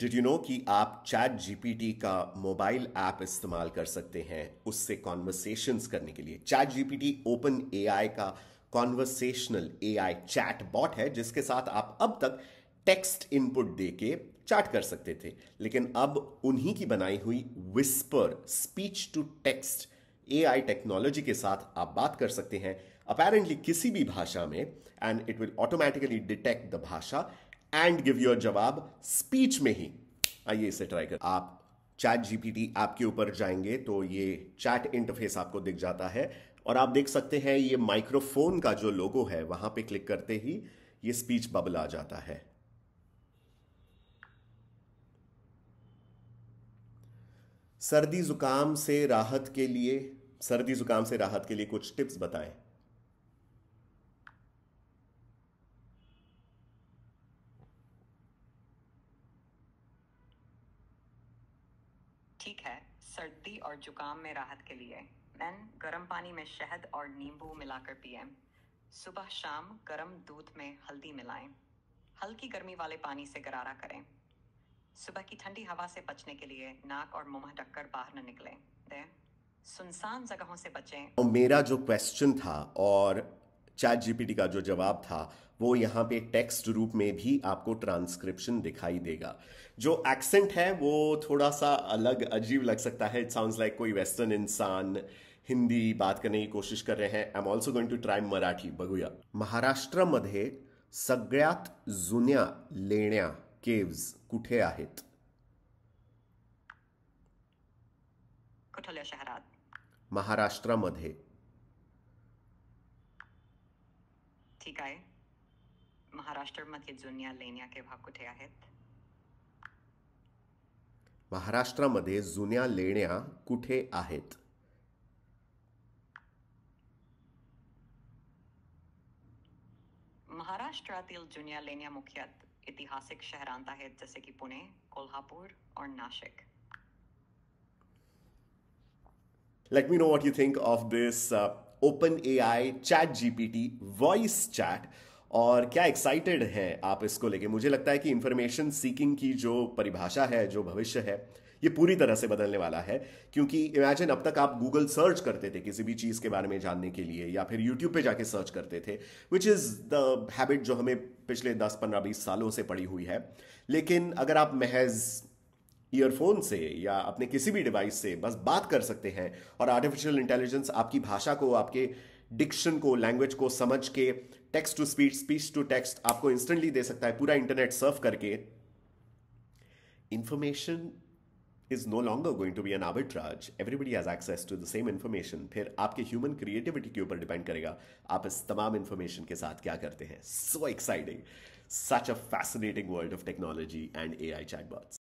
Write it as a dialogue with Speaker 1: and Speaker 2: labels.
Speaker 1: did you know कि आप chat GPT का मोबाइल ऐप इस्तेमाल कर सकते हैं उससे कॉन्वर्सेशंस करने के लिए चैट जीपीटी ओपन एआई का कॉन्वर्सेशनल एआई चैट बॉट है जिसके साथ आप अब तक टेक्स्ट इनपुट दे के चैट कर सकते थे लेकिन अब उन्हीं की बनाई हुई whisper speech to text AI technology के साथ आप बात कर सकते हैं अपेरेंटली किसी भी भाषा में and it will automatically detect the भाषा एंड गिव योर जवाब स्पीच में ही आइए इसे ट्राई कर आप चैट जीपीटी ऐप के ऊपर जाएंगे तो ये चैट इंटरफेस आपको दिख जाता है और आप देख सकते हैं ये माइक्रोफोन का जो लोगो है वहां पे क्लिक करते ही ये स्पीच बबल आ जाता है सर्दी जुकाम से राहत के लिए सर्दी जुकाम से राहत के लिए कुछ टिप्स बताएं
Speaker 2: ठीक है सर्दी और जुकाम में राहत के लिए मैन गर्म पानी में शहद और नींबू मिलाकर पिए सुबह शाम गर्म दूध में हल्दी मिलाएं हल्की गर्मी वाले पानी से गरारा करें सुबह की ठंडी हवा से बचने के लिए नाक और मुंह ढककर बाहर न निकलें सुनसान जगहों से बचें
Speaker 1: मेरा जो क्वेश्चन था और चैट जीपीटी का जो जवाब था वो यहाँ पे टेक्स्ट रूप में भी आपको ट्रांसक्रिप्शन दिखाई देगा जो एक्सेंट है वो थोड़ा सा अलग अजीब लग सकता है इट साउंड्स लाइक कोई वेस्टर्न इंसान हिंदी बात करने की कोशिश कर रहे हैं I am also going to try Marathi बघूया महाराष्ट्रामध्ये सगळ्यात जुन्या लेण्या केव्स कुठे आहेत महाराष्ट्रामध्ये
Speaker 2: ठीक ठिकाय महाराष्ट्रामध्ये जुन्या लेण्या केव्हा कुठे आहेत
Speaker 1: महाराष्ट्रामध्ये जुन्या लेण्या कुठे आहेत
Speaker 2: महाराष्ट्रातील जुन्या लेण्या मुख्यत ऐतिहासिक शहरांत आहेत जसे की पुणे कोल्हापूर और Nashik
Speaker 1: Let me know what you think of this uh, open A I chat GPT voice chat और क्या एक्साइटेड है आप इसको लेके मुझे लगता है कि इंफॉर्मेशन सीकिंग की जो परिभाषा है जो भविष्य है ये पूरी तरह से बदलने वाला है क्योंकि इमेजिन अब तक आप गूगल सर्च करते थे किसी भी चीज़ के बारे में जानने के लिए या फिर यूट्यूब पे जाके सर्च करते थे विच इज़ द हैबिट जो हमें पिछले 10 15 20 सालों से पड़ी हुई है लेकिन अगर आप महज ईयरफोन से या अपने किसी भी डिवाइस से बस बात कर सकते हैं और आर्टिफिशियल इंटेलिजेंस आपकी भाषा को आपके डिक्शन को लैंग्वेज को समझ के text to speech speech to text आपको इंस्टेंटली दे सकता है पूरा इंटरनेट सर्व करके information is no longer going to be an arbitrage everybody has access to the same information फिर आपके ह्यूमन क्रिएटिविटी के ऊपर डिपेंड करेगा आप इस तमाम इन्फॉर्मेशन के साथ क्या करते हैं so exciting such a fascinating world of technology and A I chatbots